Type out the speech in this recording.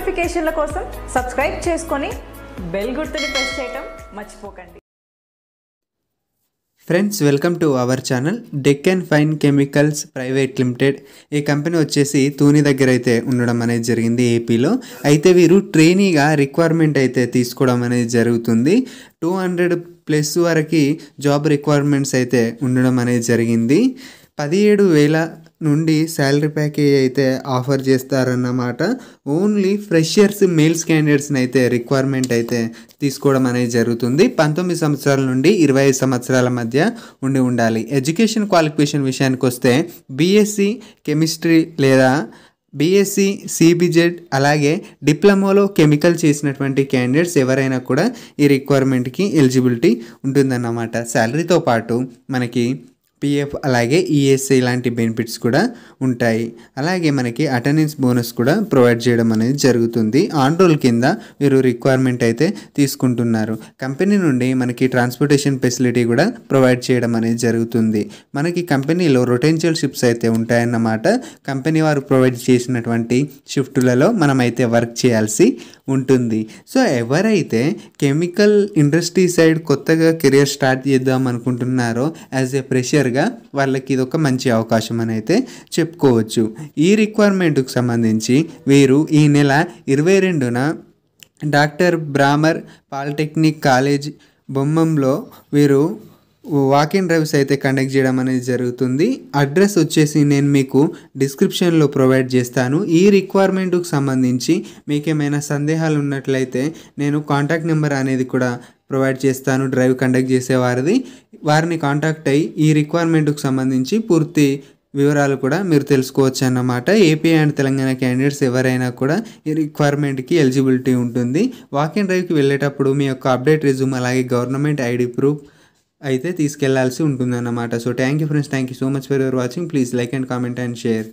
నోటిఫికేషన్ల కోసం సబ్స్క్రైబ్ చేసుకొని బెల్ గుర్తుని ప్రెస్ చేయటం మర్చిపోకండి friends welcome to our channel Deccan fine chemicals private limited ఈ కంపెనీ వచ్చేసి తూని దగ్గర అయితే ఉండడం అనేది జరిగింది ఏపీలో అయితే వీరు ట్రైనీగా రిక్వైర్మెంట్ అయితే తీసుకోవడం అనేది జరుగుతుంది టూ హండ్రెడ్ ప్లస్ వరకు జాబ్ రిక్వైర్మెంట్స్ అయితే ఉండడం అనేది జరిగింది పదిహేడు వేల నుండి శాలరీ ప్యాకేజ్ అయితే ఆఫర్ చేస్తారన్నమాట ఓన్లీ ఫ్రెషర్స్ మేల్స్ క్యాండిడేట్స్ని అయితే రిక్వైర్మెంట్ అయితే తీసుకోవడం అనేది జరుగుతుంది పంతొమ్మిది సంవత్సరాల నుండి ఇరవై ఐదు సంవత్సరాల మధ్య ఉండి ఉండాలి ఎడ్యుకేషన్ క్వాలిఫికేషన్ విషయానికి వస్తే బీఎస్సీ కెమిస్ట్రీ లేదా బీఎస్సీ సిబిజెడ్ అలాగే డిప్లొమాలో కెమికల్ చేసినటువంటి క్యాండిడేట్స్ ఎవరైనా కూడా ఈ రిక్వైర్మెంట్కి ఎలిజిబిలిటీ ఉంటుందన్నమాట శాలరీతో పాటు మనకి పిఎఫ్ అలాగే ఈఎస్ఐ e లాంటి బెనిఫిట్స్ కూడా ఉంటాయి అలాగే మనకి అటెండెన్స్ బోనస్ కూడా ప్రొవైడ్ చేయడం అనేది జరుగుతుంది ఆన్ రోల్ కింద మీరు రిక్వైర్మెంట్ అయితే తీసుకుంటున్నారు కంపెనీ నుండి మనకి ట్రాన్స్పోర్టేషన్ ఫెసిలిటీ కూడా ప్రొవైడ్ చేయడం అనేది జరుగుతుంది మనకి కంపెనీలో రొటెన్షియల్ షిఫ్ట్స్ అయితే ఉంటాయన్నమాట కంపెనీ వారు ప్రొవైడ్ చేసినటువంటి షిఫ్టులలో మనమైతే వర్క్ చేయాల్సి ఉంటుంది సో ఎవరైతే కెమికల్ ఇండస్ట్రీ సైడ్ కొత్తగా కెరియర్ స్టార్ట్ చేద్దాం అనుకుంటున్నారో యాజ్ ఎ ప్రెషర్ క్లియర్గా వాళ్ళకి ఇది ఒక మంచి అవకాశం అని అయితే చెప్పుకోవచ్చు ఈ రిక్వైర్మెంట్కు సంబంధించి వీరు ఈ నెల ఇరవై రెండున డాక్టర్ బ్రామర్ పాలిటెక్నిక్ కాలేజ్ బొమ్మంలో వీరు వాకింగ్ డ్రైవ్స్ అయితే కండక్ట్ చేయడం అనేది జరుగుతుంది అడ్రస్ వచ్చేసి నేను మీకు డిస్క్రిప్షన్లో ప్రొవైడ్ చేస్తాను ఈ రిక్వైర్మెంట్కు సంబంధించి మీకేమైనా సందేహాలు ఉన్నట్లయితే నేను కాంటాక్ట్ నెంబర్ అనేది కూడా ప్రొవైడ్ చేస్తాను డ్రైవ్ కండక్ట్ చేసేవారిది వారిని కాంటాక్ట్ అయ్యి ఈ రిక్వైర్మెంట్కు సంబంధించి పూర్తి వివరాలు కూడా మీరు తెలుసుకోవచ్చు అన్నమాట ఏపీ అండ్ తెలంగాణ క్యాండిడేట్స్ ఎవరైనా కూడా ఈ రిక్వైర్మెంట్కి ఎలిజిబిలిటీ ఉంటుంది వాక్ డ్రైవ్కి వెళ్ళేటప్పుడు మీ యొక్క అప్డేట్ రిజ్యూమ్ అలాగే గవర్నమెంట్ ఐడి ప్రూఫ్ అయితే తీసుకెళ్లాల్సి ఉంటుందన్నమాట so thank you friends thank you so much for your watching please like and comment and share